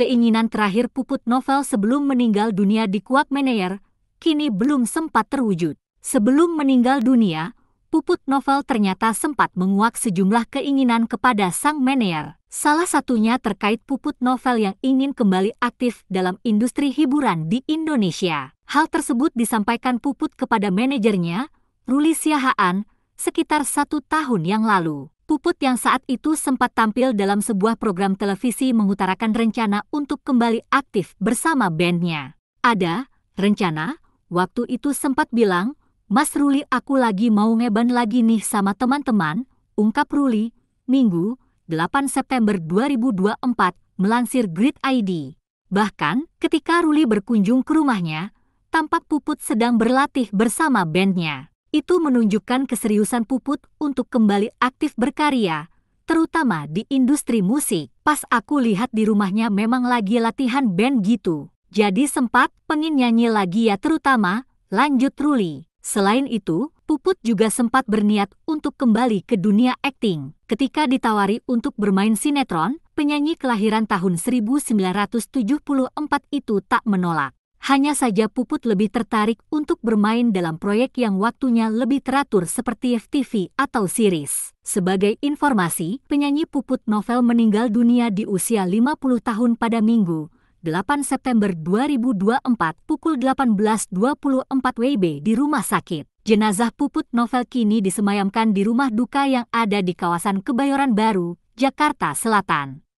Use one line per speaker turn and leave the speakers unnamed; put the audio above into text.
keinginan terakhir puput novel sebelum meninggal dunia di Kuak Meneer, kini belum sempat terwujud. Sebelum meninggal dunia, puput novel ternyata sempat menguak sejumlah keinginan kepada sang Meneer. Salah satunya terkait puput novel yang ingin kembali aktif dalam industri hiburan di Indonesia. Hal tersebut disampaikan puput kepada manajernya, Ruli Siahaan, sekitar satu tahun yang lalu. Puput yang saat itu sempat tampil dalam sebuah program televisi mengutarakan rencana untuk kembali aktif bersama bandnya. Ada rencana, waktu itu sempat bilang, Mas Ruli aku lagi mau ngeban lagi nih sama teman-teman, ungkap Ruli, Minggu, 8 September 2024, melansir Grid ID. Bahkan, ketika Ruli berkunjung ke rumahnya, tampak Puput sedang berlatih bersama bandnya. Itu menunjukkan keseriusan Puput untuk kembali aktif berkarya, terutama di industri musik. Pas aku lihat di rumahnya memang lagi latihan band gitu. Jadi sempat pengin nyanyi lagi ya terutama, lanjut Ruli. Selain itu, Puput juga sempat berniat untuk kembali ke dunia akting. Ketika ditawari untuk bermain sinetron, penyanyi kelahiran tahun 1974 itu tak menolak. Hanya saja Puput lebih tertarik untuk bermain dalam proyek yang waktunya lebih teratur seperti FTV atau series. Sebagai informasi, penyanyi Puput Novel meninggal dunia di usia 50 tahun pada Minggu, 8 September 2024 pukul 18.24 WIB di rumah sakit. Jenazah Puput Novel kini disemayamkan di rumah duka yang ada di kawasan Kebayoran Baru, Jakarta Selatan.